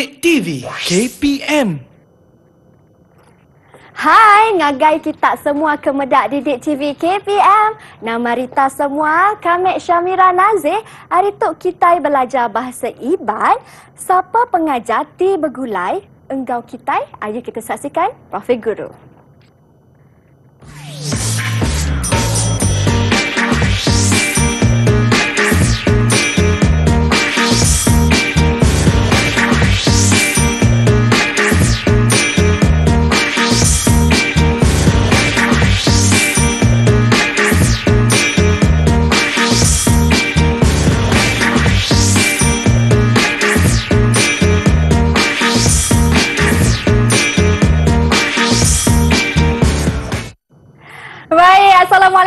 Dek TV KPM Hai, ngagai kita semua kemedak di Dek TV KPM. Nama Rita semua, kami Syamira Nazih. Hari tu kita belajar bahasa Iban. Siapa pengajar ti begulai, engkau kita, ayo kita saksikan Profil Guru.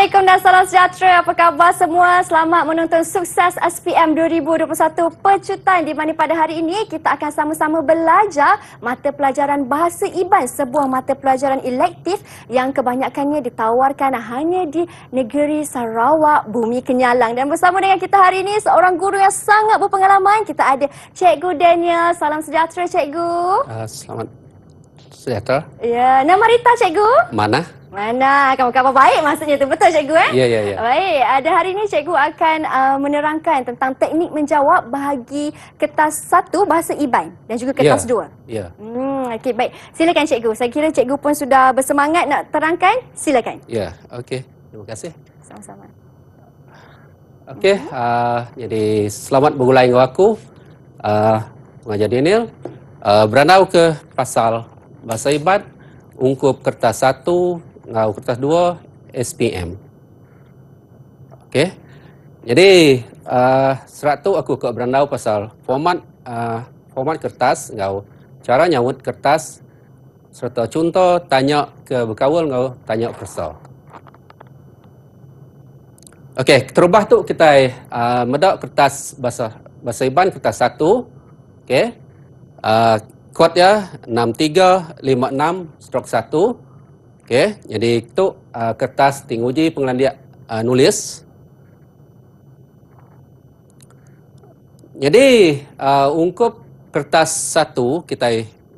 Assalamualaikum dan salam sejahtera. Apa khabar semua? Selamat menonton sukses SPM 2021 Pecutan di mana pada hari ini kita akan sama-sama belajar mata pelajaran Bahasa Iban, sebuah mata pelajaran elektif yang kebanyakannya ditawarkan hanya di negeri Sarawak, Bumi Kenyalang. Dan bersama dengan kita hari ini seorang guru yang sangat berpengalaman, kita ada Cikgu Daniel. Salam sejahtera, Cikgu. Uh, selamat sejahtera. Ya, nama Rita, Cikgu. Mana? Mana akan khabar baik maksudnya tu betul cikgu eh? Ya ya ya. Baik, ada ah, hari ini cikgu akan uh, menerangkan tentang teknik menjawab bahagi kertas satu bahasa Iban dan juga kertas yeah. dua. Ya. Hmm okey baik. Silakan cikgu. Saya kira cikgu pun sudah bersemangat nak terangkan. Silakan. Ya, yeah, okey. Terima kasih. Sama-sama. Okey, uh, ah, jadi selamat bergulai dengan aku. Uh, Pengajar Daniel. Uh, beranau ke pasal bahasa Iban. Ungkup kertas satu, uh, kertas 2 SPM. Okey. Jadi uh, serat tu aku kok berandau pasal format uh, format kertas ngau cara nyawut kertas serta contoh tanya ke bekawal ngau tanya persoal. Okey, terubah tu kita uh, medak kertas bahasa bahasa iban kertas satu. Okey. Uh, kod ya 6356 stroke 1 Okey, ya, jadi itu uh, ah, kertas tinggi uji pengenalan dia uh, ah, nulis. Jadi, uh, ah, ungkup kertas satu, kita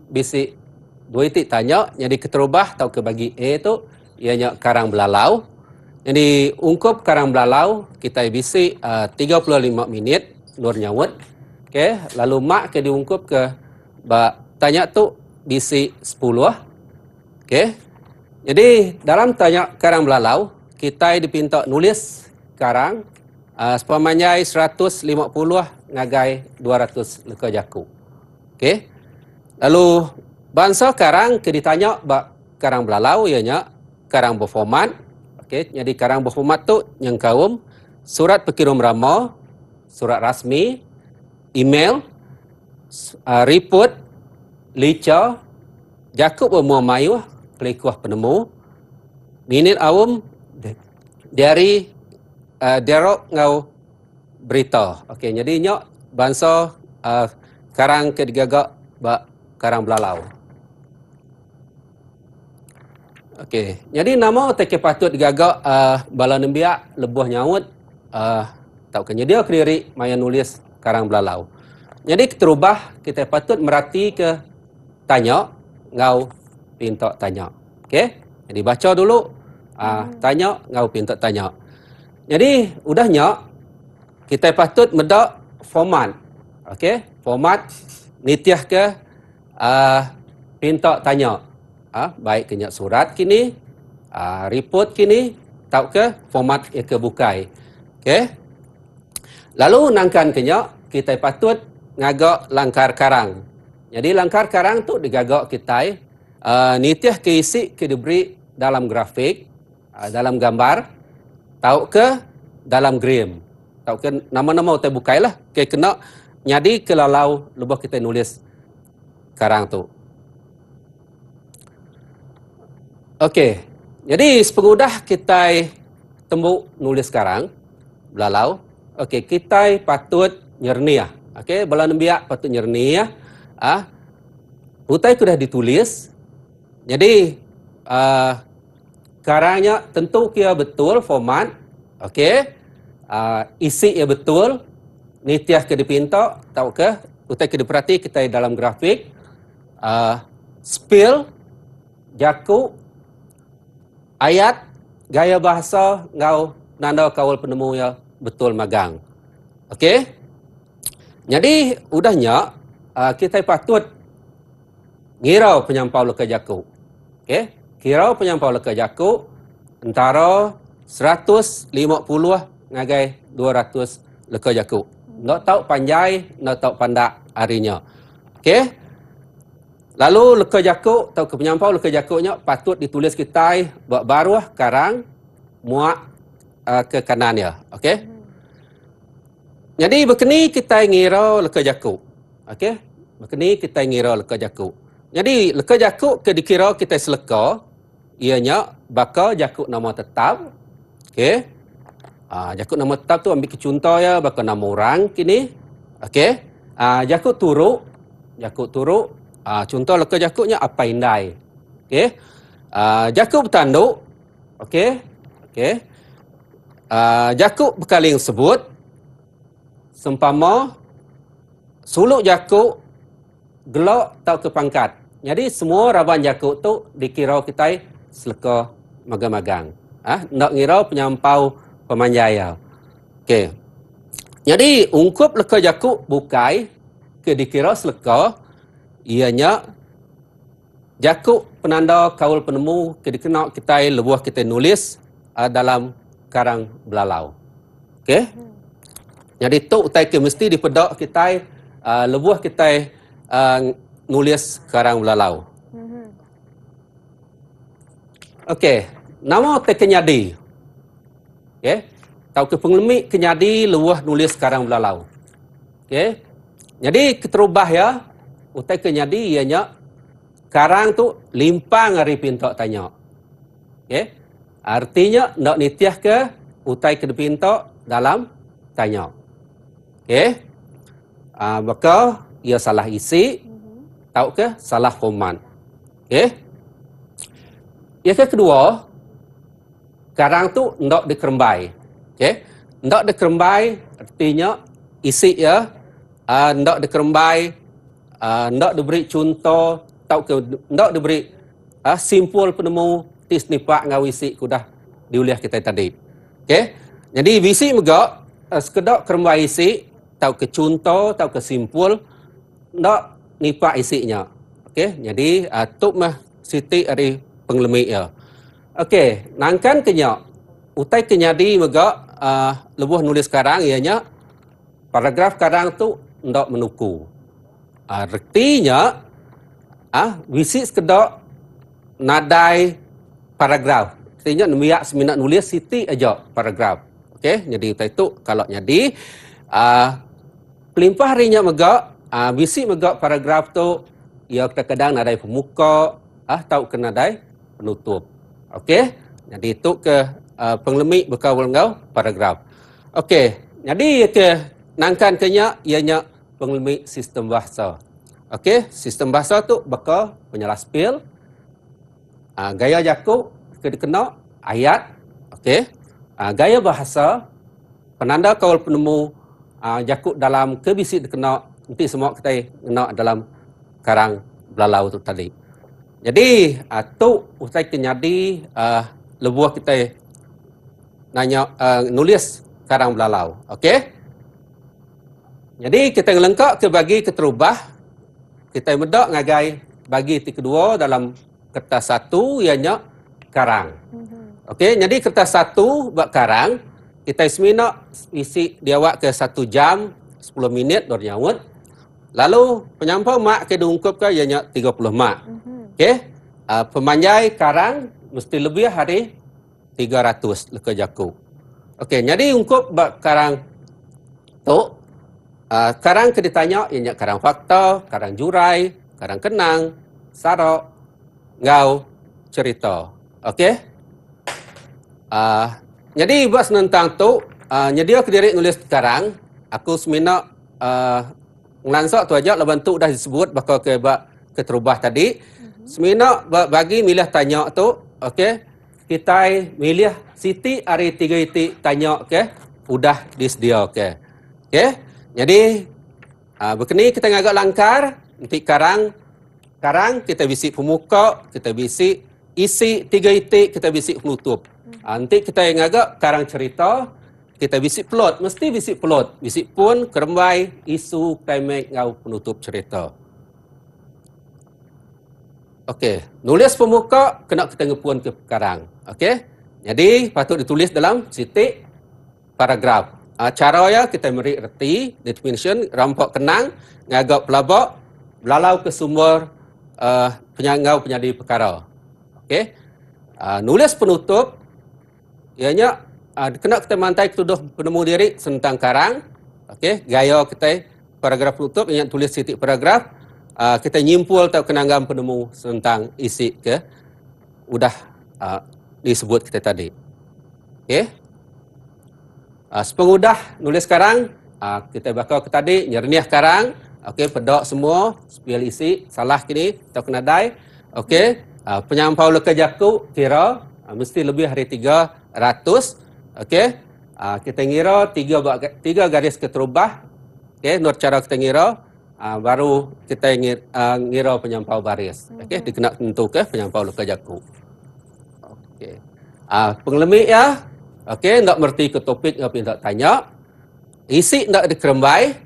bisi dua titik tanya, jadi keterubah atau ke bagi A itu, ianya karang belalau. Jadi, ungkup karang belalau, kita bisik uh, 35 minit, luar nyawut. Okey, lalu mak ke diungkup ke, bak, tanya tu bisi 10. Okey, jadi dalam tanya karang belalau, kita dipinta nulis karang uh, sepamanya 150 ngagai 200 leka jaku. Okey. Lalu bangsa karang ke ditanya ba karang belalau ianya karang berformat. okay. jadi karang berformat tu yang kaum surat pekirum ramo, surat rasmi, email, uh, report, licau, jaku umur mayuh, pelikuh penemu minit awam dari uh, eh, derok ngau berita okey jadi nyok bangsa uh, eh, karang ketiga ba karang belalau okey jadi nama tak patut digagak uh, bala nembiak lebuh nyawut uh, tak kenya dia kiri maya nulis karang belalau jadi terubah kita patut merati ke tanya ngau pintak tanya. Okey. Jadi baca dulu ah hmm. tanya ngau pintak tanya. Jadi udah udahnya kita patut medak format. Okey, format nitiah ke ah uh, pintak tanya. Ah uh, baik kenyak surat kini ah uh, report kini tau ke format ke bukai. Okey. Lalu nangkan kenyak kita patut ngagak langkar karang. Jadi langkar karang tu digagak kita Ah, nitiah keisik ke debrik dalam grafik, uh, dalam gambar, tahu ke dalam gram. tahu ke nama-nama kita bukai lah. Ke kena nyadi ke lalau lubah kita nulis sekarang tu. Okey. Jadi sepengudah kita tembuk nulis sekarang, belalau. Okey, kita patut nyerniah. Okey, bala nembiak patut nyerniah. Ah, Rutai sudah ditulis, jadi uh, karanya tentu kia betul format okey uh, isi ia betul ni tiah ke dipinta tahu ke Kita ke diperhati kita dalam grafik uh, spill jaku ayat gaya bahasa ngau nanda kawal penemu ya betul magang okey jadi udahnya uh, kita patut ngirau penyampau ke jaku Okay. Kirau penyampau leka jakuk antara 150 ngagai 200 leka jakuk. Nak tahu panjai, nak tahu pandak arinya. Okay. Lalu leka jakuk, tahu penyampau leka jakuknya patut ditulis kita buat baru karang muak uh, ke kanannya. ya. Okay. Jadi berkini kita ngira leka jakuk. Okay. Berkini kita ngira leka jakuk. Jadi leka jakuk ke dikira kita seleka ianya bakal jakuk nama tetap. Okey. Ah jakuk nama tetap tu ambil contoh ya bakal nama orang kini. Okey. Ah jakuk turuk jakuk turuk ah contoh leka jakuknya apa indai. Okey. Ah jakuk bertanduk. Okey. Okey. Ah jakuk berkaling sebut sempama suluk jakuk gelok tak ke pangkat. Jadi semua raban jaku tu dikira kita seleko magang-magang. Ah, nak ngira penyampau pemanjaya. Okey. Jadi ungkup leko jaku bukai ke dikira seleko ianya jaku penanda kaul penemu ke dikena kita lebuah kita nulis uh, dalam karang belalau. Okey. Hmm. Jadi tu utai ke mesti dipedak kita uh, ah, lebuah kita uh, ah, nulis karang belalau. Mm-hmm. Okey, nama te kenyadi. Okey. Tau ke penglemik kenyadi luah nulis karang belalau. Okey. Jadi keterubah ya. Utai kenyadi ianya sekarang tu limpang ari pintok tanya. Okey. Artinya nak nitiah ke utai ke pintok dalam tanya. Okey. Ah uh, maka ia salah isi tau eh? ke salah komand. Okey. Yang kedua, sekarang tu ndak dikerembai. Okey. Eh? Ndak dikerembai artinya isi ya. Uh, ah, ndak dikerembai uh, ah, ndak diberi contoh tau ke ndak diberi uh, simpul penemu tis nipak ngau isi ku diulih kita tadi. Okey. Eh? Jadi visi mega uh, ah, sekedok kerembai isi tahu ke contoh tahu ke simpul ndak nipak isinya. Okey, jadi uh, ah, tu mah siti dari penglemi ya. Okey, nangkan kenyak. Utai kenyadi mega uh, ah, lebuh nulis sekarang ianya paragraf sekarang tu ndak menuku. Uh, Rektinya ah uh, visi sekedok nadai paragraf. Artinya nemiak semina nulis siti aja paragraf. Okey, jadi utai tu kalau jadi uh, pelimpah rinya megak Ah bisi megak paragraf tu ia kadang-kadang ada pemuka ah tau kena dai penutup. Okey. Jadi itu ke uh, penglemik berkawal ngau paragraf. Okey. Jadi ke nangkan kenya ianya penglemik sistem bahasa. Okey, sistem bahasa tu beka penyelas pil. Uh, ah, gaya jaku ke dikena ayat. Okey. Uh, gaya bahasa penanda kawal penemu uh, jaku dalam kebisik dikena nanti semua kita nak dalam karang belalau tu tadi. Jadi atau ah, usai kenyadi uh, lebuah kita nanya uh, nulis karang belalau. Okey. Jadi kita ngelengkap ke bagi keterubah kita medak ngagai bagi titik kedua dalam kertas satu ianya karang. Mhm. Okey, jadi kertas satu buat karang kita semina isi dia ke satu jam sepuluh minit dor nyawut. Lalu penyampa mak ke diungkup ke ianya 30 mak. Mm-hmm. Okey. Uh, pemanjai karang mesti lebih hari 300 leka jaku. Okey, jadi ungkup bak karang tu uh, ah, karang ke ditanya ianya karang fakta, karang jurai, karang kenang, sarok, ngau, cerita. Okey. Uh, jadi buat senentang tu, uh, nyedia kediri nulis karang, aku semina uh, ngelansok tu aja lawan tu dah disebut baka ke ba keterubah tadi. mm Semina bagi milih tanya tu, okey. Kita milih siti hari tiga iti tanya ke udah disedia ke. Okey. Jadi uh, ah, berkini kita ngagak langkar nanti karang karang kita bisik pemuka, kita bisik isi tiga iti, kita bisik penutup. Mhm. Ah, nanti kita ngagak karang cerita, kita visit plot, mesti visit plot. Visit pun kerembai isu kaimek ngau penutup cerita. Okey, nulis pemuka kena kita ngepun ke sekarang. Okey, jadi patut ditulis dalam titik paragraf. Uh, cara ya kita meri reti definition rampok kenang ngagak pelabok belalau ke sumber uh, penyangau penyadi perkara. Okey, uh, nulis penutup ianya uh, kena kita mantai tuduh penemu diri tentang karang. Okey, gaya kita paragraf tutup yang tulis titik paragraf. Uh, kita nyimpul atau kenangan penemu tentang isi ke udah uh, disebut kita tadi. Okey. Uh, sepengudah nulis sekarang uh, kita bakal ke tadi nyerniah sekarang. Okey, pedok semua, spill isi, salah kini, kita kena dai. Okey, uh, penyampau leka jaku kira uh, mesti lebih hari 300 Okey. Uh, kita ngira tiga tiga garis keterubah. Okey, nur cara kita ngira uh, baru kita ah, ngira, uh, ngira penyampau baris. Okey, hmm. dikena tentukan eh, penyampau luka jaku. Okey. Ah, uh, penglemik ya. Okey, nak merti ke topik ngapi nak tanya. Isi nak dikerembai.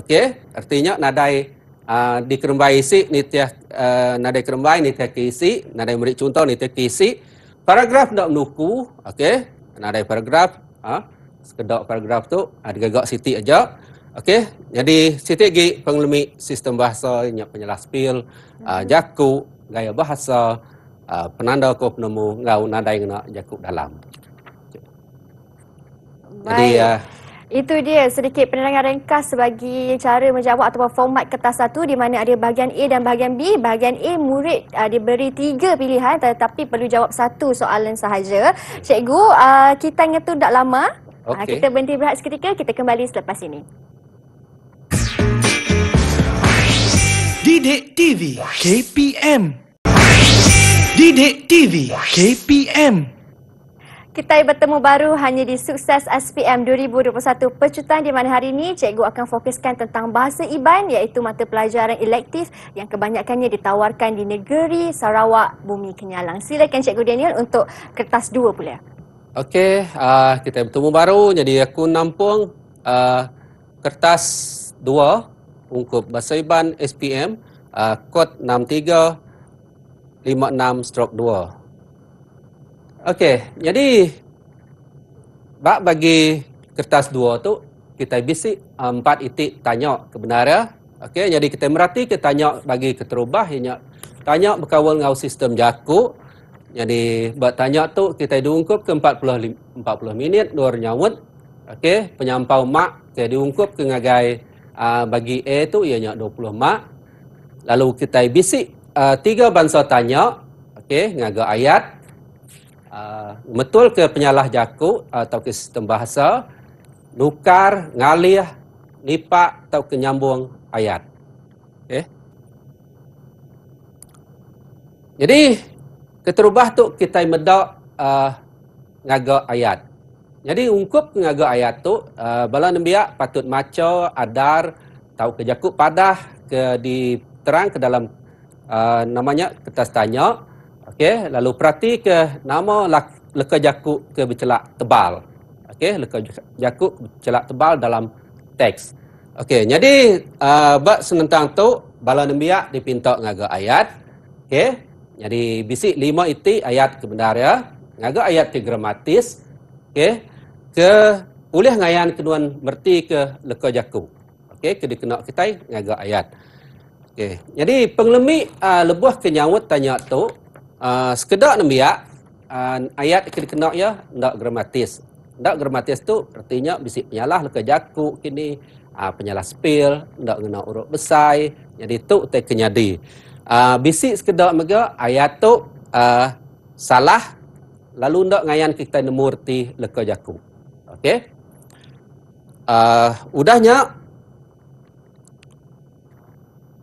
Okey, artinya nadai uh, dikerembai isi ni tiah uh, nadai kerembai ni tiah isi, nadai murid contoh ni tiah isi. Paragraf nak menuku, okey, kena ada paragraf ha sekedar paragraf tu ada ha, gagak sitik aja okey jadi sitik gi penglumi sistem bahasa nya penjelas pil uh, jaku gaya bahasa uh, penanda ko penemu ngau nadai ngena jaku dalam jadi uh, itu dia sedikit penerangan ringkas sebagai cara menjawab atau format kertas satu di mana ada bahagian A dan bahagian B. Bahagian A murid uh, diberi tiga pilihan tetapi perlu jawab satu soalan sahaja. Cikgu, uh, ah, kita ingat tu tak lama. Ah, okay. Uh, kita berhenti berehat seketika. Kita kembali selepas ini. Didik TV KPM Didik TV KPM kita bertemu baru hanya di Sukses SPM 2021 Pecutan di mana hari ini cikgu akan fokuskan tentang bahasa Iban iaitu mata pelajaran elektif yang kebanyakannya ditawarkan di negeri Sarawak, Bumi Kenyalang. Silakan cikgu Daniel untuk kertas dua pula. Okey, uh, ah, kita bertemu baru. Jadi aku nampung uh, kertas dua untuk bahasa Iban SPM uh, ah, kod 6356 stroke 2. Okey, jadi bak bagi kertas dua tu kita bisi um, empat itik tanya kebenaran. Ya. Okey, jadi kita merati kita tanya bagi keterubah ianya tanya berkawal dengan sistem jaku. Jadi bak tanya tu kita diungkup ke 40 40 minit luar nyawut. Okey, penyampau mak kita diungkup ke ngagai uh, bagi A tu ianya 20 mak. Lalu kita bisi uh, tiga bangsa tanya okey ngaga ayat uh, ah, metul ke penyalah jaku atau ke sistem bahasa, nukar, ngalih, nipak atau kenyambung ayat. Okay. Eh? Jadi, keterubah tu kita medak uh, ah, ngaga ayat. Jadi, ungkup ngaga ayat tu, uh, ah, bala nembiak patut maco adar, tahu ke jakut padah, ke diterang ke dalam uh, namanya kertas tanya. Okey, lalu perhati ke nama leka jakuk ke bercelak tebal. Okey, leka jakuk bercelak tebal dalam teks. Okey, jadi uh, bak senentang tu bala nembiak dipintok ngaga ayat. Okey, jadi bisik lima iti ayat kebenarnya. Ngaga ayat ke gramatis. Okey, ke ulih ngayan keduan merti ke leka jakuk. Okey, ke dikena kita ngaga ayat. Okey, jadi penglemi uh, lebuah kenyawut tanya tu Ah, sekedar nembiak uh, ayat ah, kena kena ya ndak gramatis. Ndak gramatis tu artinya bisik penyalah leka jaku kini uh, penyalah spil ndak kena urut besai jadi tu te kenyadi. Uh, bisik sekedar mega ayat tu uh, salah lalu ndak ngayan kita nemur ti leka jakuk. Okey. Uh, udahnya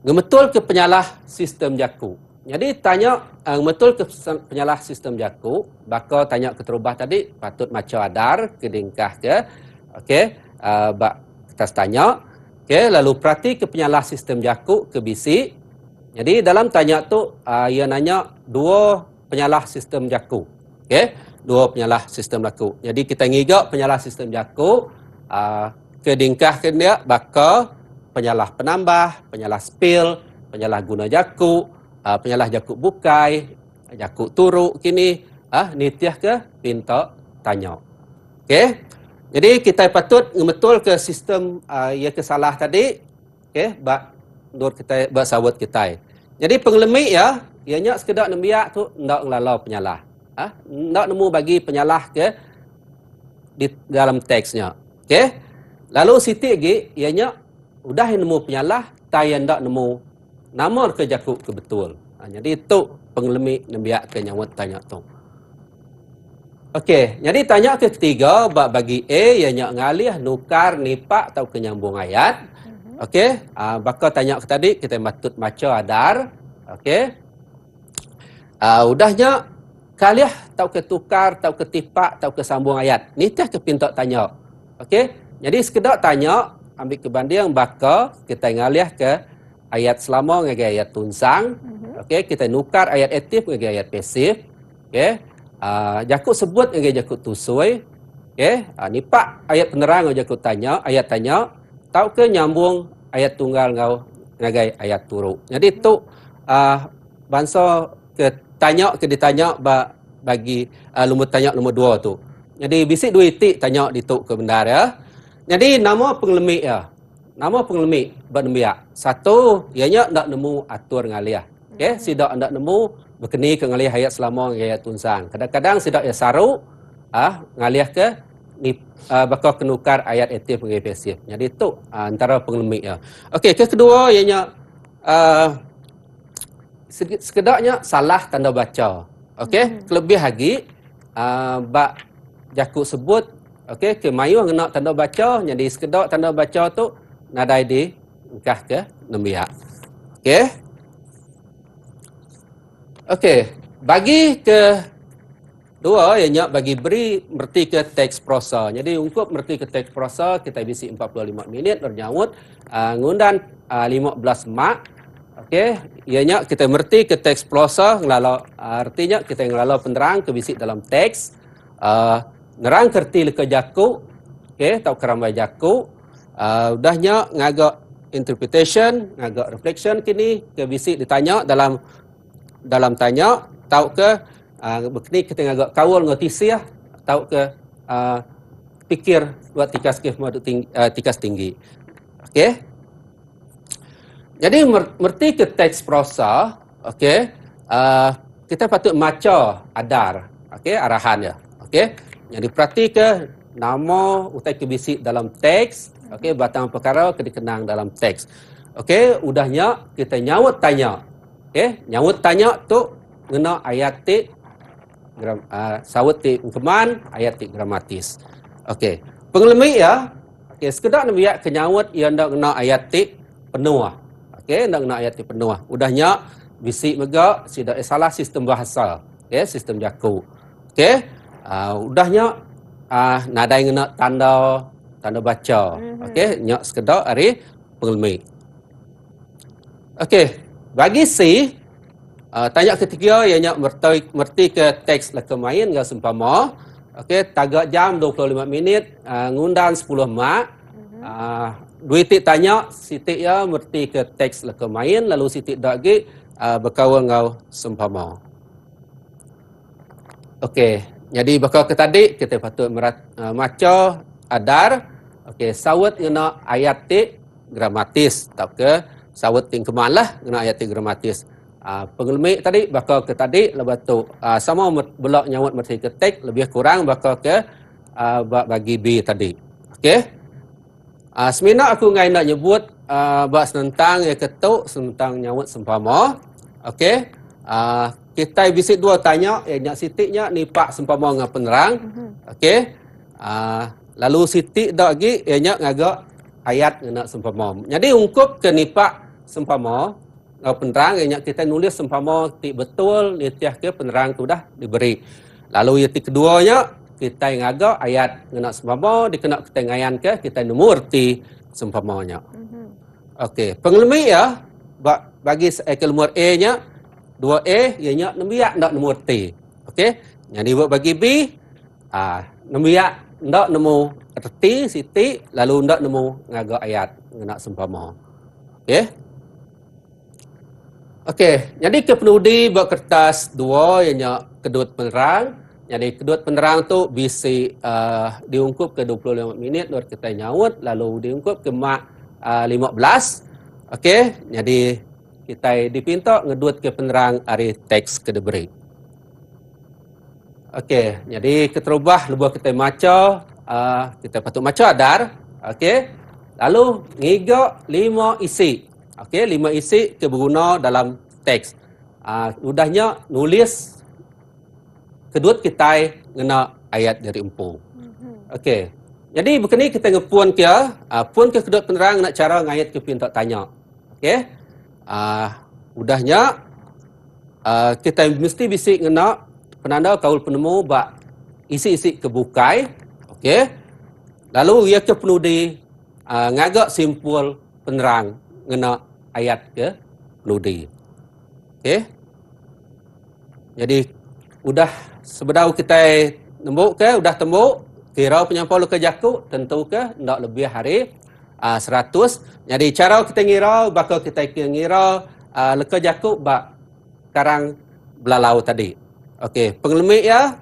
gemetul ke penyalah sistem jaku jadi tanya uh, betul ke penyalah sistem jaku, bakal tanya ke terubah tadi, patut macam adar, kedingkah ke. Okey, uh, eh, bak kita tanya. Okey, lalu perhati ke penyalah sistem jaku ke bisi. Jadi dalam tanya tu, uh, ia nanya dua penyalah sistem jaku. Okey, dua penyalah sistem jaku. Jadi kita ngiga penyalah sistem jaku, uh, kedingkah ke dia, bakal penyalah penambah, penyalah spill, penyalah guna jaku uh, penyalah jakut bukai, jakut turuk kini, ah uh, nitiah ke pinta tanya. Okey. Jadi kita patut betul ke sistem uh, ia kesalah tadi. Okey, bak dur kita bak sawat kita. Jadi penglemik ya, ianya sekedar nembiak tu ndak ngelala penyalah. Ah, uh, ndak nemu bagi penyalah ke di dalam teksnya. Okey. Lalu Siti lagi, ianya udah nemu penyalah, tayang ndak nemu nama ke jakuk ke betul. Ha, jadi tu penglemik nembiak ke nyawat tanya tu. Okey, jadi tanya ke ketiga bab bagi A nyak ngalih nukar nipak atau kenyambung ayat. Mhm. Okey, ha, bakal tanya ke tadi kita matut baca adar. Okey. Ha, udahnya kalih tau ke tukar tau ke tipak tau ke sambung ayat. Ni teh ke pintak tanya. Okey. Jadi sekedar tanya ambil kebanding baka kita ngalih ke ayat selama dengan ayat tunsang. Mm-hmm. Okey, kita nukar ayat aktif dengan ayat pasif. Okey. Ah uh, Jakob sebut dengan Jakob tusui, Okey, uh, ni pak ayat penerang dengan Jakob tanya, ayat tanya, tahu ke nyambung ayat tunggal ngau ngagai ayat turu. Jadi tu ah uh, bangsa ke tanya ke ditanya ba, bagi uh, ah, lumut tanya nombor dua tu. Jadi bisik dua titik tanya dituk ke benar ya. Jadi nama penglemik ya nama pengelmik berdembiak. Satu, ianya nak nemu atur ngaliah. Okay, hmm. sidak nak nemu berkeni ke ngaliah ayat selama ayat tunsan. Kadang-kadang sidak ia saru ah ngaliah ke ni uh, bakal kenukar ayat aktif dengan pasif. Jadi tu uh, antara pengelmik ya. Okey, ke kedua ianya uh, sekedaknya salah tanda baca. Okey, hmm. lebih lagi uh, bak jakuk sebut Okey, kemayu kena tanda baca, jadi sekedar tanda baca tu nadai di engkah ke nembiak. Okey. Okey, bagi ke dua ianya bagi beri merti ke teks prosa. Jadi untuk merti ke teks prosa kita bisi 45 minit bernyawut uh, ah, ngundan uh, 15 mak. Okey, ianya kita merti ke teks prosa ngelala uh, ah, artinya kita ngelala penerang ke bisi dalam teks. Uh, nerang kerti leka jaku. Okey, tau keramba jaku uh, ah, dahnya ngagak interpretation, ngagak reflection kini ke bisi ditanya dalam dalam tanya tahu ke uh, ah, berkini kita ngagak kawal ngotisi lah, tahu ke uh, pikir buat tikas ke madu tinggi, uh, tikas tinggi. Okey. Jadi merti ke teks prosa, okey, uh, kita patut maca adar, okey, arahan ya. Okey. Jadi perhati ke nama utai ke bisi dalam teks, Okey, batang perkara kena kenang dalam teks. Okey, udahnya kita nyawut tanya. Okey, nyawut tanya tu ngena ayat te gram uh, ah, sawut te ungkeman ayat te gramatis. Okey. Penglemi ya. Okey, sekedar nak biar kenyawut ia ndak kena ayat te penuah. Okey, ndak kena ayat te penuah. Udahnya bisik mega sida eh, salah sistem bahasa. Okey, sistem jaku. Okey. Uh, udahnya uh, nadai ngena tanda tanda baca. Mm-hmm. Okey, nyak sekedar ari pengelmi. Okey, bagi C, uh, tanya ketiga yang nyak merti, merti ke teks laka main dengan sempama. Okey, tagak jam 25 minit, uh, ngundan 10 mak. Mhm. Uh, dua titik tanya, titik ya merti ke teks laka main, lalu titik dah lagi uh, berkawan dengan sempama. Okey, jadi bakal ke tadi, kita patut merat, uh, maca adar. Okey, sawat kena ayat ayatik gramatis. Tak ke? Sawat ting kemalah kena ayatik gramatis. Uh, pengelmik tadi bakal ke tadi lepas tu. Uh, sama belak nyawat mesti ketik lebih kurang bakal ke uh, bagi B tadi. Okey. Uh, semina aku ngai nak nyebut uh, bak senentang ya ketuk tentang nyawat sempama. Okey. Uh, kita bisik dua tanya ya nyak sitiknya ni pak sempama dengan penerang. Mhm. Okey. Uh, lalu siti dah eh, lagi ianya ngagak ayat ngena sempama. Jadi ungkup ke nipak sempama Uh, penerang eh, yang kita nulis sempama ti betul ni tiah ke penerang tu dah diberi. Lalu yang ti keduanya kita yang agak ayat ngena sempama dikena kita ngayan ke kita nomor ti sempamanya. Mm-hmm. Okey, penglemi ya bagi ekel nomor A nya 2A ianya nembiak nak nomor T. Okey. Jadi buat bagi B ah uh, ndak nemu erti siti lalu ndak nemu ngaga ayat ngena sempama. Okey. Okey, jadi ke penudi buat kertas dua yang kedut penerang. Jadi kedut penerang tu bisi uh, diungkup ke 25 minit luar kita nyaut, lalu diungkup ke mak uh, 15. Okey, jadi kita dipinta ngedut ke penerang hari teks ke debris. Okey, jadi keterubah lubuh kita maca, uh, kita patut maca adar. Okey. Lalu ngiga lima isi. Okey, lima isi ke berguna dalam teks. Uh, ah, udahnya nulis kedua kita ngena ayat dari empu. Mm-hmm. Okey. Jadi bukan ni kita ngepun ke, uh, ah, pun ke kedua penerang nak cara ngayat ke pintu tanya. Okey. Uh, udahnya uh, kita mesti bisik ngena penanda kaul penemu ba isi-isi kebukai okey lalu ia ke penuh di uh, ah, ngagak simpul penerang ngena ayat ke penuh di okey jadi udah sebedau kita tembuk ke udah temu kira penyampa lu jaku tentu ke ndak lebih hari ah, seratus. jadi cara kita ngira bakal kita ngira uh, ah, leka jaku ba karang belalau tadi Okey, pengelemik ya.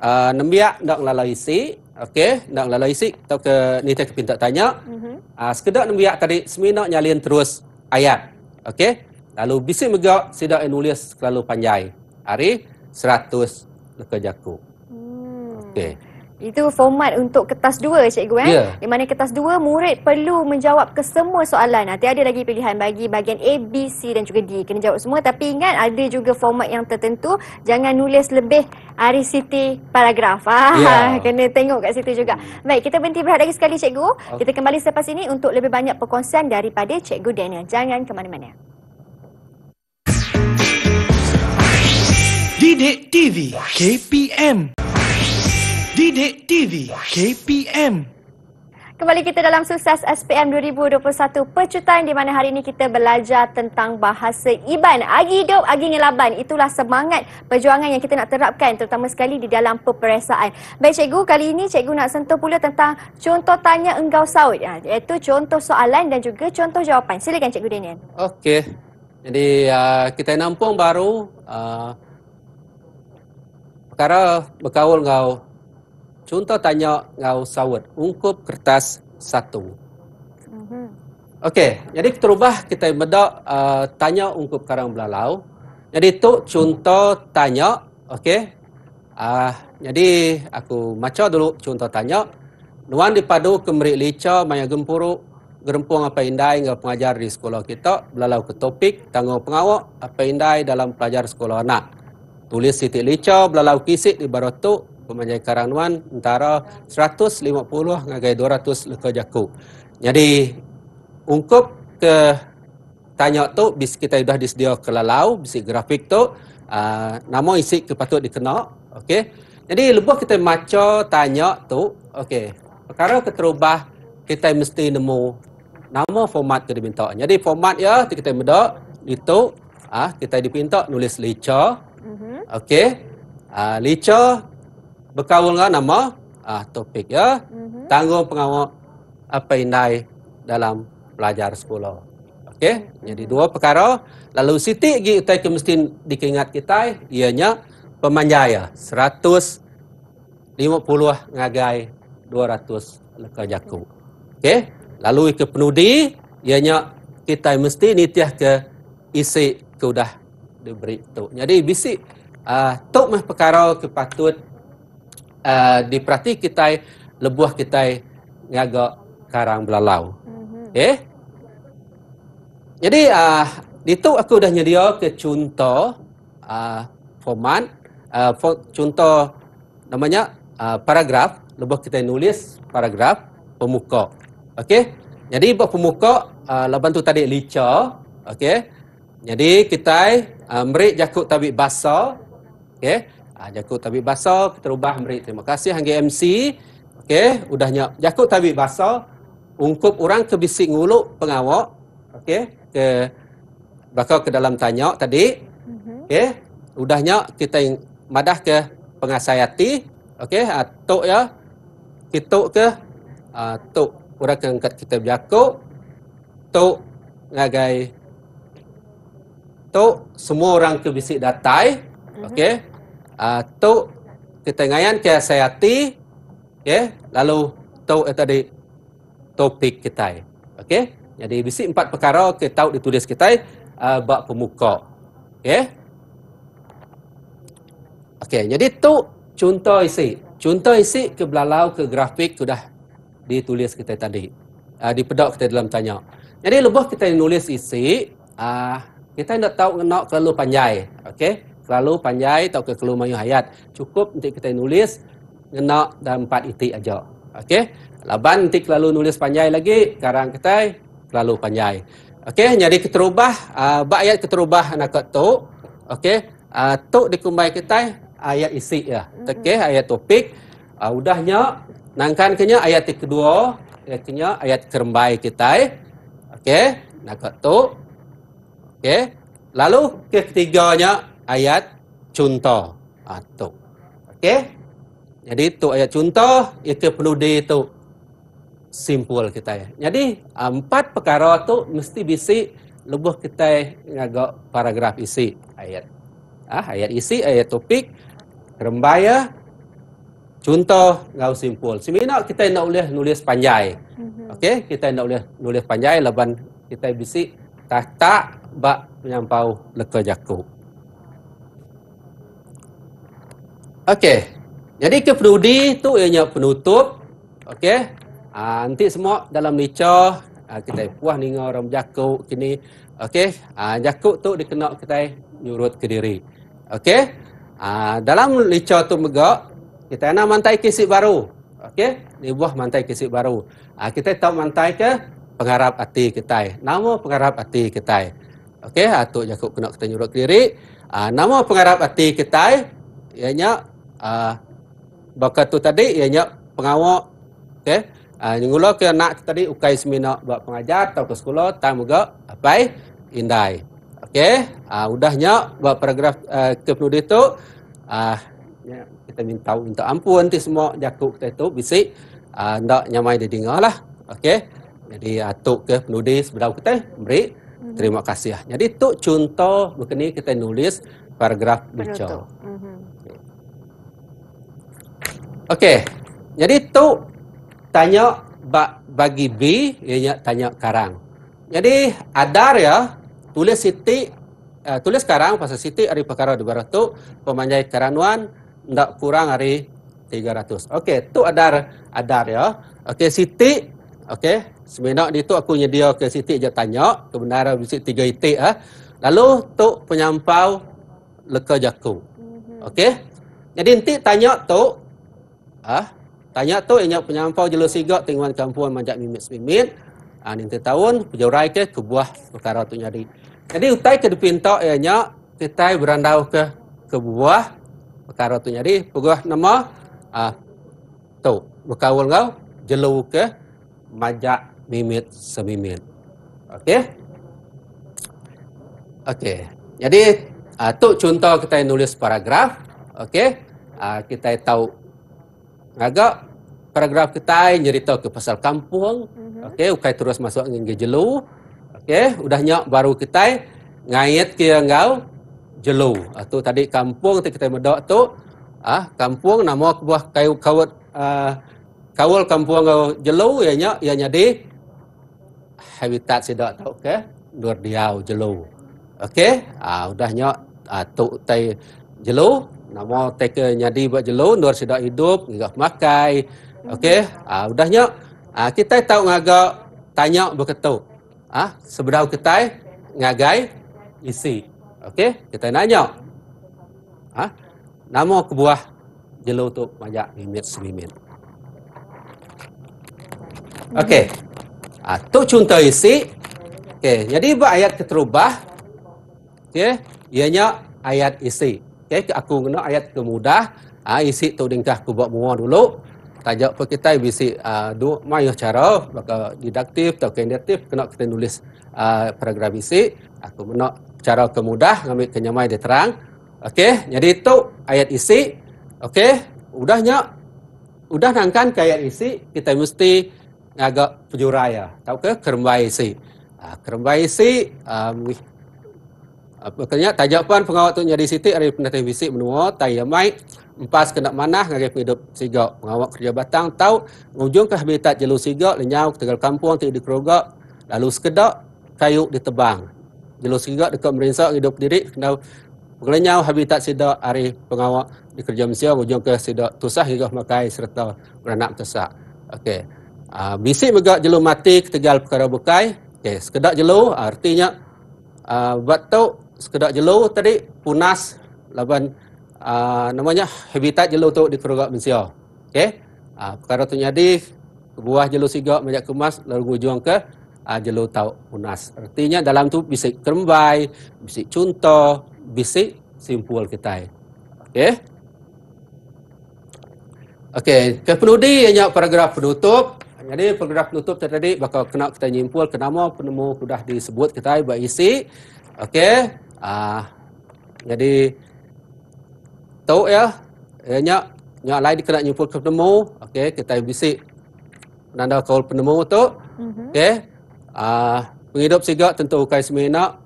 Uh, nembiak nak lalai isi. Okey, nak lalai isi. Tau ke ni tak pintak tanya. Mm uh, sekedar nembiak tadi, seminak nyalian terus ayat. Okey, lalu bisik megak, sidak yang nulis terlalu panjang. Hari 100 leka jaku. Hmm. Okey. Itu format untuk kertas dua, cikgu eh. Yeah. Di mana kertas dua, murid perlu menjawab ke semua soalan. Nanti ada lagi pilihan bagi bahagian A, B, C dan juga D. Kena jawab semua tapi ingat ada juga format yang tertentu. Jangan nulis lebih hari city paragraf. Ah. Yeah. Kena tengok kat situ juga. Baik, kita berhenti berhad lagi sekali cikgu. Okay. Kita kembali selepas ini untuk lebih banyak perkongsian daripada cikgu Daniel. Jangan ke mana-mana. Didik TV KPM Didik TV KPM Kembali kita dalam sukses SPM 2021 Pecutan di mana hari ini kita belajar tentang bahasa Iban. Agi hidup, agi ngelaban. Itulah semangat perjuangan yang kita nak terapkan terutama sekali di dalam peperiksaan. Baik cikgu, kali ini cikgu nak sentuh pula tentang contoh tanya engkau saud. Ya, iaitu contoh soalan dan juga contoh jawapan. Silakan cikgu Daniel. Okey. Jadi uh, kita nampung baru uh, perkara berkawal dengan Contoh tanya ngau sawat ungkup kertas satu. Mhm. Okey, jadi terubah kita meda uh, eh, tanya ungkup karang belalau. Jadi tu contoh tanya, okey. Ah, uh, jadi aku maca dulu contoh tanya. Nuan dipadu kemerik lica maya gempuru gerempuang apa indai ngau pengajar di sekolah kita belalau ke topik tanggo pengawak apa indai dalam pelajar sekolah anak. Tulis titik lica belalau kisik di barotok pemanjai karanuan antara 150 hingga 200 leka jaku. Jadi ungkup ke tanya tu bis kita sudah disedia ke lalau bisi grafik tu uh, nama isi ke patut dikena okey. Jadi lebih kita maca tanya tu okey. Perkara keterubah kita mesti nemu nama format ke diminta. Jadi format ya kita meda itu ah kita dipinta nulis leca. Mhm. Okey. Uh, ah, leca berkawan dengan nama uh, topik ya. Mm-hmm. Tanggung pengawal apa indai dalam pelajar sekolah. Okey, mm-hmm. jadi mhm. dua perkara. Lalu Siti gi utai mesti dikingat kita ianya pemanjaya puluh ngagai 200 leka jaku. Okey, lalu ke penudi ianya kita mesti nitiah ke isi ke udah diberi tu. Jadi bisik uh, tok mah perkara ke patut uh, ah, diperhati kita lebuah kita ngaga karang belalau. Mhm. Eh? Jadi uh, ah, itu aku dah nyedia ke contoh ah, uh, format contoh namanya paragraf lebih kita nulis paragraf pemuka. Okey. Jadi buat pemuka uh, laban tu tadi lica. Okey. Jadi kita uh, merik jakut tabik basa. Okey. Ah ha, Jakut Tabib basal, kita ubah terima kasih hang MC. Okey, udahnya Jakut Tabib basal. ungkup orang ke bisik nguluk pengawak. Okey, ke bakal ke dalam tanya tadi. Mhm. Okey, udahnya kita yang madah ke pengasayati. Okey, atuk ah, ya. Kita ke atuk ah, orang ke kita Jakut. Tok ngagai Tok semua orang ke bisik datai. Mhm. Okey. Mm-hmm atau ketengayan ke sehati ya lalu tau tadi topik kita okay. jadi bisi empat perkara kita tahu ditulis kita uh, ah, bab pemuka Okay. Ya. okey jadi tu contoh isi contoh isi ke belalau ke grafik sudah ditulis kita tadi uh, ah, di pedok kita dalam tanya jadi lebih kita nulis isi uh, ah, kita nak tahu nak terlalu panjang okay terlalu panjai atau ke kelu mayu hayat. Cukup nanti kita nulis ngena dan empat itik aja. Okey. Laban nanti terlalu nulis panjai lagi, Sekarang kita terlalu panjai, Okey, jadi keterubah uh, bak ayat keterubah nak tu. Okey. Uh, ah, tu dikumbai kita ayat isi ya. Okey, ayat topik uh, ah, udahnya nangkan kenya ayat kedua, ayat kenya ayat kerembai kita. Okey, nak tu. Okey. Lalu ketiganya ayat contoh atau ah, okey jadi tu ayat contoh itu perlu di tu simpul kita ya jadi ah, empat perkara tu mesti bisi lubuh kita ngago paragraf isi ayat ah ayat isi ayat topik rembaya contoh ngau simpul semina kita nak boleh nulis panjai mhm. okey kita nak boleh nulis panjai leban kita bisi tak tak bak menyampau leka jakuk Okey. Jadi ke perudi tu ianya penutup. Okey. Uh, nanti semua dalam lecah uh, kita puas dengar orang jakuk kini. Okey. Uh, jakuk tu dikenal kita nyurut ke diri. Okey. Uh, dalam lecah tu megak kita nak mantai kisik baru. Okey. Ni buah mantai kisik baru. Uh, kita tahu mantai ke pengharap hati kita. Nama pengharap hati kita. Okey. Atuk uh, jakuk kena kita nyurut ke diri. Uh, nama pengharap hati kita ianya uh, bakal tu tadi ianya pengawak okey ah uh, nyungula ke anak tadi ukai semina buat pengajar atau ke sekolah tang juga apa indai okey ah uh, udahnya buat paragraf uh, eh, ke penulis tu uh, kita minta untuk ampun ti semua jakuk kita tu bisik ah uh, ndak nyamai dia dengar lah okey jadi atuk ah, ke penulis berau kita beri hmm. terima kasih jadi tu contoh begini kita nulis paragraf bicara Okey. Jadi tu tanya ba, bagi B, ianya tanya karang. Jadi adar ya, tulis Siti uh, eh, tulis karang pasal Siti ari perkara di barat tu pemanjai karanuan ndak kurang ari 300. Okey, tu adar adar ya. Okey Siti, okey. Semena ni tu aku nyedia ke Siti je tanya, kebenaran bisi tiga itik ah. Lalu tu penyampau leka jaku. Mhm. Okey. Jadi nanti tanya tu ha? tanya tu yang penyampau jelo sigak tinguan kampuan majak mimit semimit. Ah, ha, nanti tahun pejurai ke kebuah perkara tu nyari. Jadi utai ke depan tok yang nyak kita berandau ke kebuah perkara ah, tu nyari. Pegah nama ha, tu berkawal kau jelo ke majak mimit semimit. Okey. Okey. Jadi, uh, tu contoh kita nulis paragraf. Okey. Uh, kita tahu agak paragraf kita cerita ke pasal kampung mm-hmm. okey ukai terus masuk ngin ke jelu okey udahnya baru kita ngait ke ngau jelu ah, atau uh, tadi kampung kita medok tu ah uh, kampung nama buah kayu kawat uh, ah, kawal kampung ngau jelu ianya ianya di habitat sedak tau okey luar diau jelu okey ah uh, udahnya uh, ah, tu tai jelu nama teka nyadi buat jelo, nur sidak hidup ngah makai mhm. okey mm-hmm. udahnya ah, ah kita tahu ngaga tanya berketu ah seberau kita ngagai isi okey kita nanya ah nama kebuah jelo untuk majak mimit semimit okey ah tu contoh isi okey jadi buat ayat keterubah okey ianya ayat isi Okay, aku guna ayat kemudah. Ha, ah, isi tu dengkah aku buat muar dulu. Tajak pun kita bisi uh, ah, dua cara. Maka didaktif atau kandidatif kena kita nulis uh, paragraf isi. Aku guna cara kemudah. Ambil kenyamai dia terang. Okey, jadi itu ayat isi. Okey, udahnya. Udah nangkan ke ayat isi. Kita mesti agak pejuraya. Lah. Tahu ke? Kerembai isi. kerembai isi. Uh, Maksudnya tak jawapan pengawat tu jadi sitik dari penatih bisik menua tai mai empas kena mana ngari hidup sigo pengawal kerja batang tau ujung ke habitat jelu sigo lenyau tegal kampung ti di kroga lalu sekedak kayu ditebang jelu sigo dekat merinsa hidup diri kena Pengelenyau habitat sida ari pengawal di kerja mesia ujung ke sida tusah hingga makai serta beranak tersak. Okey. Ah, bisik megak jelu mati ketegal perkara bukai. Okey, sekedak jelu artinya uh, ah, batuk sekedar jelo, tadi punas laban uh, ah, namanya habitat jelo tu di kerugak Malaysia. Okey. Uh, perkara tu nyadi buah jelur siga banyak kemas lalu gujung ke uh, ah, jelur tau punas. Artinya dalam tu bisik kerembai, bisik cunta, bisik simpul kita. Okey. Okey, ke penudi hanya paragraf penutup. Jadi paragraf penutup tadi bakal kena kita nyimpul kenapa penemu sudah disebut kita baik isi. Okey. Ah, jadi tahu ya, ya nyak nyak lain kena nyumpul ke penemu. Okey, kita bisik nanda call penemu tu. Mhm. okay Ah, penghidup siga tentu ukai semena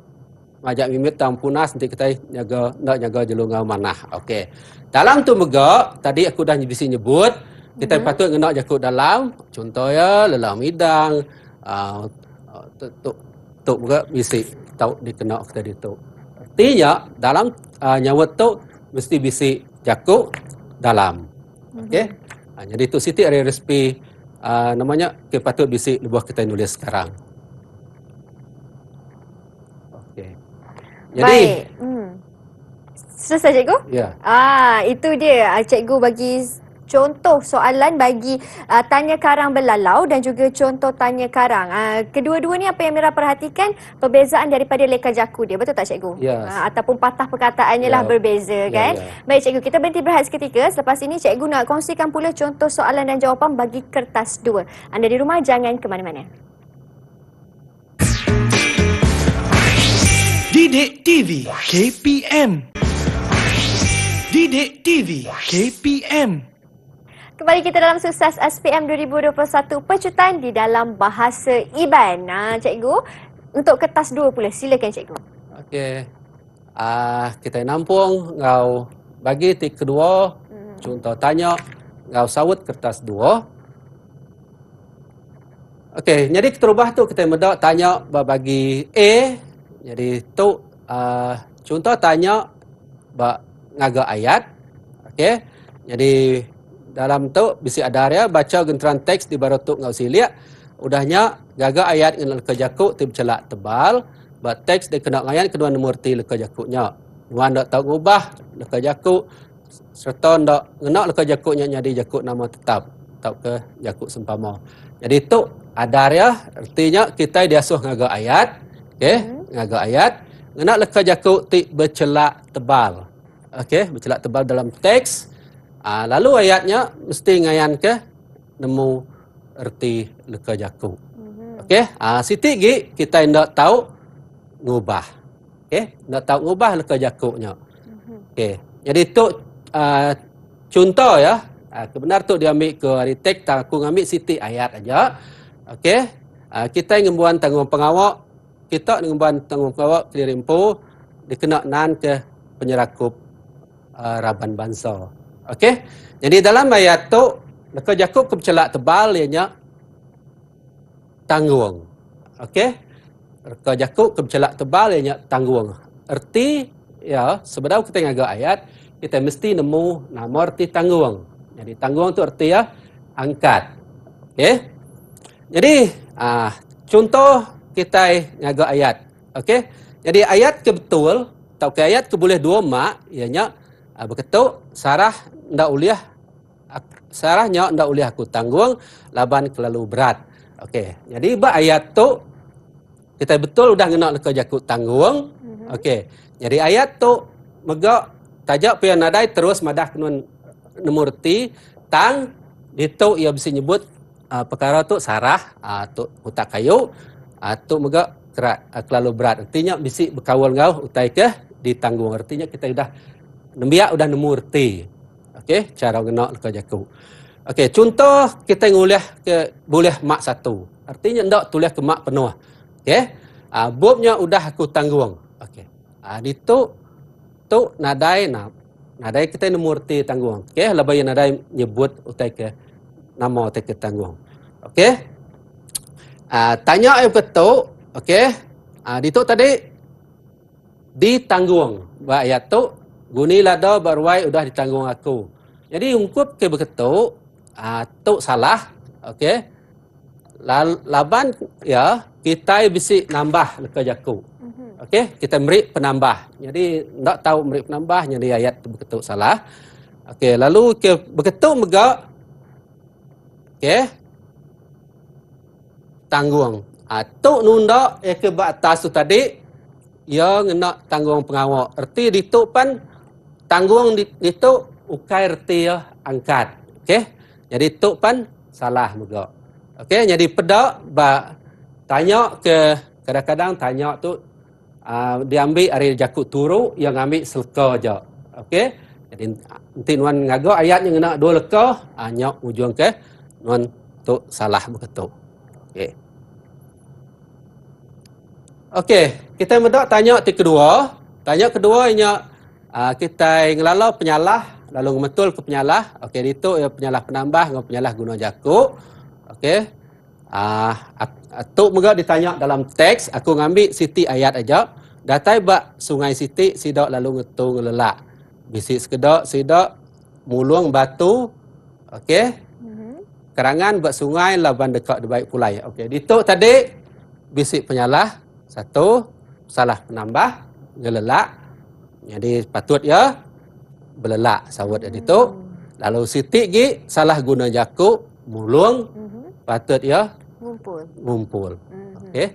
ngajak mimit tang punas nanti kita jaga nak jaga jelunga mana. okay Dalam tu mega tadi aku dah bisik nyebut kita hmm patut kena jakut dalam contoh ya lelam hidang uh, ah, tok tok juga bisik tahu dikenal kita ditok. Artinya dalam uh, nyawa tu mesti bisi jakuk dalam. Hmm. Okey. Mm-hmm. Uh, jadi tu Siti ada resipi uh, namanya okay, patut bisi lebuah kita nulis sekarang. Okey. Jadi Baik. Mm. Selesai cikgu? Ya. Yeah. Ah, itu dia ah, cikgu bagi contoh soalan bagi uh, tanya karang belalau dan juga contoh tanya karang. Uh, kedua-dua ni apa yang Mira perhatikan perbezaan daripada leka jaku dia betul tak cikgu? Yes. Uh, ataupun patah perkataannya lah yeah. berbeza ya, kan. Yeah, yeah. Baik cikgu kita berhenti berehat seketika. Selepas ini cikgu nak kongsikan pula contoh soalan dan jawapan bagi kertas dua. Anda di rumah jangan ke mana-mana. Didik TV KPM Didik TV KPM Kembali kita dalam sukses SPM 2021 pecutan di dalam bahasa Iban. Nah, ha, cikgu, untuk kertas 2 pula silakan cikgu. Okey. Ah, uh, kita nampung ngau bagi tik kedua. Hmm. Contoh tanya ngau sawut kertas 2. Okey, jadi terubah tu kita medak tanya bagi A. Jadi tu uh, contoh tanya ba ngaga ayat. Okey. Jadi dalam tu bisi ada ya, baca gentran teks di baru tu ngau siliak udahnya gaga ayat ngan leka jakuk tim celak tebal ba teks de kena ngayan kedua nomor ti leka jakuknya wan dak tau ngubah leka jakuk serta ndak ngena leka jakuknya nyadi jakuk nama tetap tau ke jakuk sempama jadi tu ada ya, artinya kita diasuh ngaga ayat okey mm ngaga ayat ngena leka jakuk ti bercelak tebal okey bercelak tebal dalam teks Ah uh, lalu ayatnya mesti ngayan ke nemu erti leka jaku. Mm-hmm. Okey, uh, siti gi kita ndak tahu ngubah. Okey, ndak tahu ngubah leka jaku nya. Mm-hmm. Okey. Jadi tu uh, contoh ya. Uh, kebenar tu dia ambil ke aritek tak aku ngambil siti ayat aja. Okey. Uh, kita ngembuan tanggung pengawak, kita ngembuan tanggung pengawak kelirimpu dikena nan ke penyerakup uh, raban bansa. Okey. Jadi dalam ayat tu, maka Yakub kecelak tebal ianya tanggung. Okey. Maka Yakub kecelak tebal ianya tanggung. Erti ya, sebelum kita ngaga ayat, kita mesti nemu nama erti tanggung. Jadi tanggung tu erti ya angkat. Okey. Jadi ah contoh kita ngaga ayat. Okey. Jadi ayat ke betul atau ke ayat ke boleh dua mak ianya uh, berketuk sarah ndak uliah sarah nyok ndak uliah aku tanggung laban kelalu berat okey jadi ba ayat tu kita betul udah kena leko jakut tanggung mhm. okey jadi ayat tu mega tajak pian nadai terus madah kenun nemurti tang itu ia bisa nyebut uh, perkara tu sarah atau uh, hutak kayu atau ah, uh, mega kerak uh, kelalu berat artinya bisi bekawal ngau utai ke ditanggung artinya kita sudah Nembiak udah nemu reti. Okey, cara kena leka jaku. Okey, contoh kita ngulih ke boleh mak satu. Artinya ndak tulis ke mak penuh. Ah. Okey. Ah, bobnya udah aku tanggung. Okey. Ah, di tu tu nadai na nadai kita nemu reti tanggung. Okey, lebih nadai nyebut utai ke nama utai ke tanggung. Okey. Ah, tanya ayo ke tu. Okey. Ah, di tu tadi ditanggung. Buat ayat tu Guni lada berwai udah ditanggung aku. Jadi ungkup ke berketuk, uh, salah, okey. Lal, laban ya kita bisi nambah leka jaku. Mhm. Okey, kita merik penambah. Jadi ndak tahu merik penambah jadi ayat berketuk salah. Okey, lalu ke berketuk mega okey. Tanggung. Atau ah, uh, nunda ya ke atas tu tadi ya nak tanggung pengawak. Erti ditok pan tanggung di, di tok ukai reti ya, angkat. Okey. Jadi tu pan salah juga. Okey, jadi pedak ba tanya ke kadang-kadang tanya tu uh, diambil dari jakut turu yang ambil selka aja. Okey. Jadi nanti nuan ngaga ayat yang nak dua leka hanya ah, uh, ujung ke nuan tu salah begitu. Okey. Okey, kita mendak tanya ti kedua. Tanya kedua ialah uh, ah, kita ngelalau penyalah lalu betul ke penyalah okey itu ya penyalah penambah dengan penyalah guna jakuk okey ah uh, atuk muga ditanya dalam teks aku ngambil siti ayat aja datai ba sungai siti sidak lalu ngetul lelak bisik sekedok, sidak mulung batu okey mm-hmm. kerangan buat sungai laban dekat debaik pulai okey itu tadi bisik penyalah satu salah penambah ngelelak jadi patut ya belelak sawat mm-hmm. itu. Lalu sitik gi salah guna jakuk mulung hmm patut ya ngumpul. Ngumpul. hmm Okey.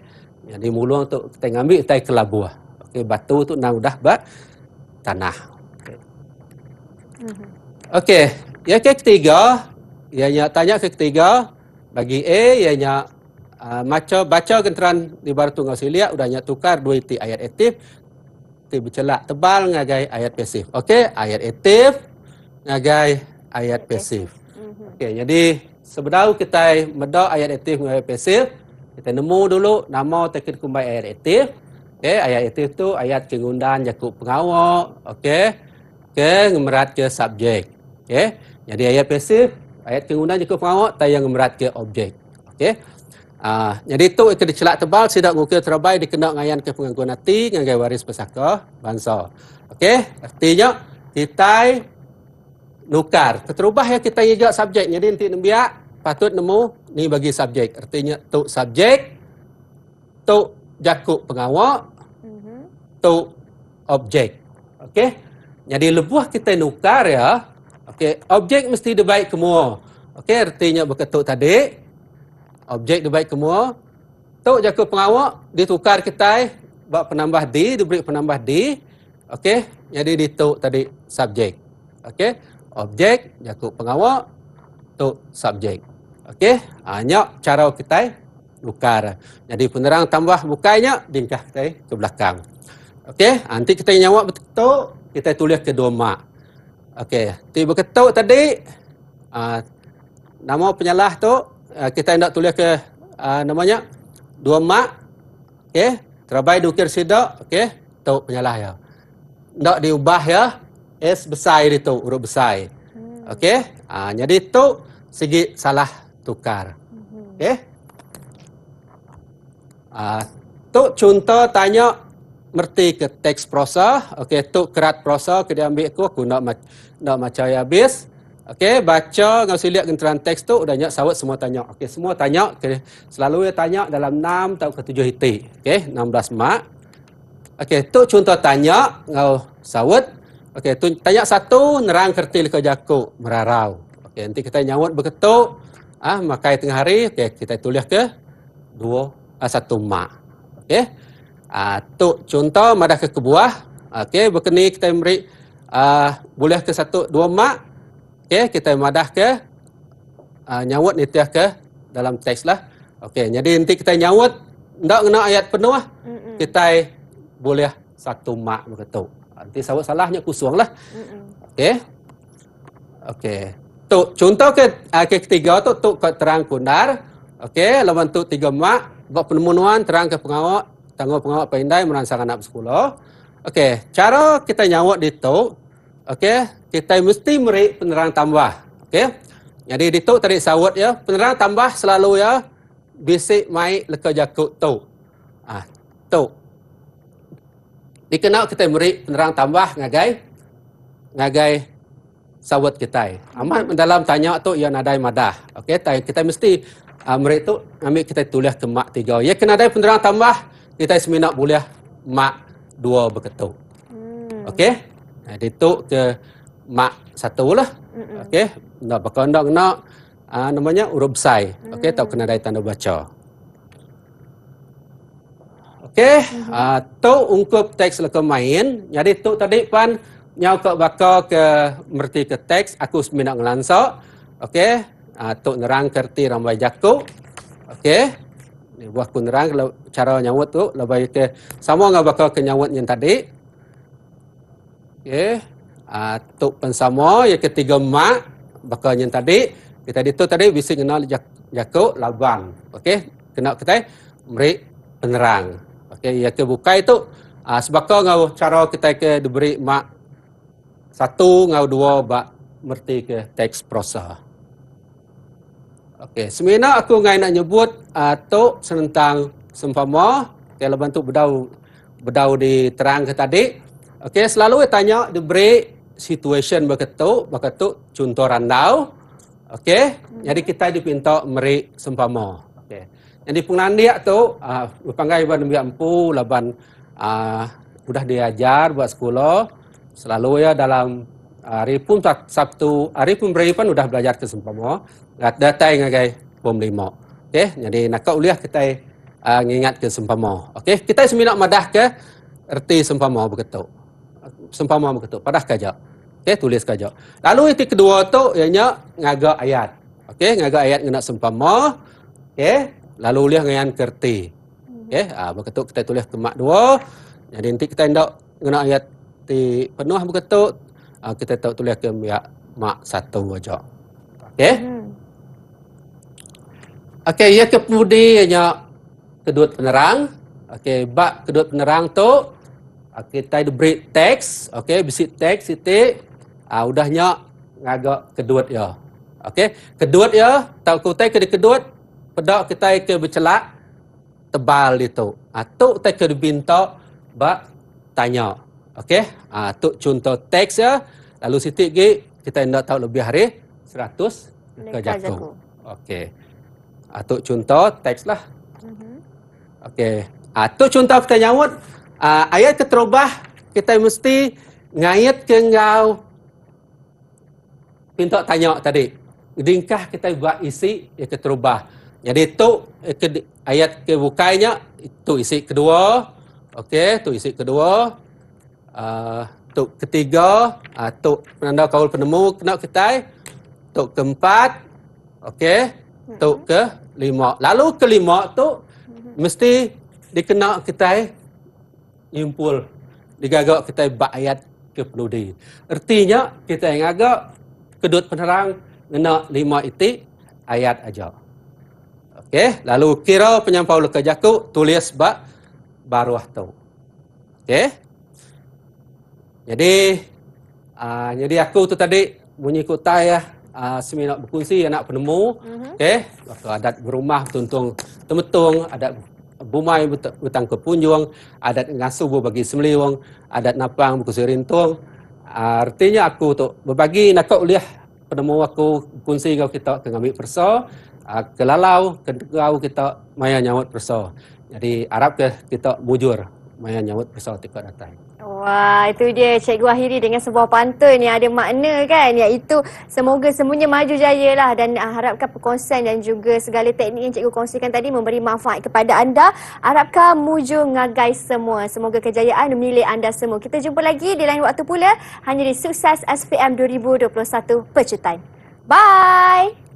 Jadi mulung tu kita ngambil tai kelabu. Okey batu tu nang udah bat tanah. Okey. hmm Okay. Ya ke ketiga, ya ianya tanya ke ketiga bagi A ianya uh, ya, ah, baca baca genteran di baratu ngasiliak udahnya tukar dua iti ayat etif Okey, bercelak tebal ngagai ayat pasif. Okey, ayat aktif ngagai ayat pasif. Mhm. Okey, jadi sebelum kita medak ayat aktif ngagai pasif, kita nemu dulu nama tekit kumbai ayat aktif. Okey, ayat aktif tu ayat kegundan jakup pengawak. Okey. Ke ngemerat ke subjek. Okey. Jadi ayat pasif, ayat kegundan jakup pengawak tayang ngemerat ke objek. Okey. Uh, jadi itu ke celak tebal sidak muka terabai dikena ngayan ke pengangguan nanti ngagai waris pesaka bangsa. Okey, artinya kita nukar. Terubah ya kita ija subjek. Jadi nanti nembia patut nemu ni bagi subjek. Artinya tu subjek tu jaku pengawak mhm. tu objek. Okey. Jadi lebuh kita nukar ya. Okey, objek mesti debaik kemua. Okey, artinya berketuk tadi objek dia baik kemua. Tok jaga pengawak, dia tukar ketai, buat penambah D, dia beri penambah D. Okey, jadi dia tok tadi subjek. Okey, objek, jaga pengawak, tok subjek. Okey, hanya cara kita tukar. Jadi penerang tambah bukanya, bingkah ketai ke belakang. Okey, ha, nanti kita nyawak betul, kita tulis ke dua mak. Okey, tiba ketuk tadi, uh, nama penyalah tu, Ah, kita hendak tulis ke uh, namanya dua mak okey terbaik dukir sida okey tau penyalah ya ndak diubah ya s besar itu huruf besar hmm. okey uh, jadi tu segi salah tukar hmm. okey uh, tu contoh tanya merti ke teks prosa okey tu kerat prosa ke dia ambil aku aku nak nak macam habis Okey, baca dengan lihat kenteran teks tu udah nyak sawat semua tanya. Okey, semua tanya. Okay. Selalu dia tanya dalam 6 tahun ke 7 hiti. Okey, 16 mak. Okey, tu contoh tanya ngau sawat. Okey, tu tanya satu nerang kertil ke jaku merarau. Okey, nanti kita nyawat berketuk. Ah, makai tengah hari. Okey, kita tulis ke dua ah, satu mak. Okey. Ah, tu contoh madah ke kebuah. Okey, berkeni kita beri ah, boleh ke satu dua mak Okey, kita madah ke uh, nyawut ni tiah ke dalam teks lah. Okey, jadi nanti kita nyawut ndak kena ayat penuh lah. Mm-mm. kita boleh lah. satu mak begitu. Nanti sawut salahnya kusuang lah. Okey. Okey. Tu contoh ke uh, ke ketiga tu tu ke terang kundar. Okey, lawan tu tiga mak buat penemuan terang ke pengawak, tanggung pengawak pendai merangsang anak sekolah. Okey, cara kita nyawut di tu Okey, kita mesti meri penerang tambah. Okey. Jadi di tu tadi sawat ya, penerang tambah selalu ya bisik mai leka jakut tu. Ah, tu. Dikenal kita meri penerang tambah ngagai ngagai sawat kita. Amat mendalam tanya tu ya nadai madah. Okey, tai kita mesti uh, ah, beri tu ambil kita tulis ke mak tiga. Ya kena ada penerang tambah kita seminak boleh mak dua berketuk. Hmm. Okey. Ha, dia tok ke mak satu lah. Okey. Nak bakal nak kena uh, ha, namanya huruf besar. Okey. Tak mm. kena dari tanda baca. Okey. Uh, mm-hmm. ha, tok ungkup teks leka main. Jadi tok tadi pan nyau kok bakal ke merti ke teks. Aku seminak ngelansok. Okey. Uh, ha, tok nerang kerti ramai jakuk. Okey. Ini buah kunerang cara nyawut tu lebih ke sama dengan bakal ke nyawut yang tadi. Ya. Ah, okay, atuk uh, pensama ya ketiga mak yang tadi kita ya, di tu tadi bisi kena jaku labang Okay, kena kita beri penerang Okay, yang ke buka itu uh, ah, sebab ngau cara kita ke diberi mak satu ngau dua bak merti ke teks prosa Okay, semena aku ngai nak nyebut atau uh, senentang sempama kalau okay, bentuk bedau bedau di terang ke tadi Okey, selalu dia tanya the break situation berketuk, berketuk contoh randau. Okey, jadi kita dipinta merik sempama. Okey. Jadi pengandiak tu a uh, berpanggai ban dia empu laban a uh, udah diajar buat sekolah selalu ya dalam ah, hari pun Sabtu, hari pun beri pun sudah belajar ke sempama. Ngat datai ngagai pom lima. Okey, jadi nak uliah kita uh, ngingat ke sempama. Okey, kita semina madah ke erti sempama berketuk sempama mak tu padah kajak okey tulis kajak lalu yang kedua tu ianya ngaga ayat okey ngaga ayat kena sempama okey lalu ulih ngayan kerti okey ah ha, mak kita tulis kemak dua jadi nanti kita hendak kena ayat ti penuh mak tu ha, kita tahu tulis ke mak satu aja okey hmm. Okey, ia kepudi ianya kedut penerang. Okey, bak kedut penerang tu Okey, try to break text. Okey, bisik text titik. Ah, udahnya ngagak kedut ya. Okey, kedut ya. Tau ku tai ke kedut. Pedak kita ke bercelak tebal itu. Atau ah, tai ke binto ba tanya. Okey, ah tu contoh teks ya. Lalu sitik ge kita hendak tahu lebih hari 100 ke jatuh. Okey. Atau ah, contoh teks lah. Mhm. Okey. Atau ah, contoh kita nyawut uh, ayat keterubah kita mesti ngayat ke ngau pintu tanya tadi dingkah kita buat isi ya keterubah jadi itu eh, ke, ayat kebukanya itu isi kedua okey tu isi kedua uh, ah, tu ketiga uh, ah, tu penanda kaul penemu kena kita tu keempat okey tu hmm. ke lima lalu kelima tu hmm. mesti dikenal kita nyimpul digagak kita bayat ke peludi. Artinya kita yang agak kedut penerang ngena lima itik ayat aja. Okey, lalu kira penyampau leka jaku tulis bak baru tau. Okey. Jadi uh, jadi aku tu tadi bunyi kutai ya. Lah. Uh, ah, seminar berkongsi anak penemu. Mm -hmm. Okey. Waktu adat berumah tuntung temetung adat bumai betang kepunjung, adat ngasu bu bagi semliwong, adat napang buku serintung. Artinya aku tu berbagi nak uliah penemu aku kunci kau kita kengambil perso, kelalau kau kita maya nyawat perso. Jadi Arab kita bujur maya nyawat perso tiap datang. Wah, itu dia Cikgu Ahiri dengan sebuah pantun yang ada makna kan iaitu semoga semuanya maju jaya lah dan harapkan perkongsian dan juga segala teknik yang Cikgu kongsikan tadi memberi manfaat kepada anda. Harapkan muju ngagai semua. Semoga kejayaan memilih anda semua. Kita jumpa lagi di lain waktu pula hanya di Sukses SPM 2021 Pecutan. Bye!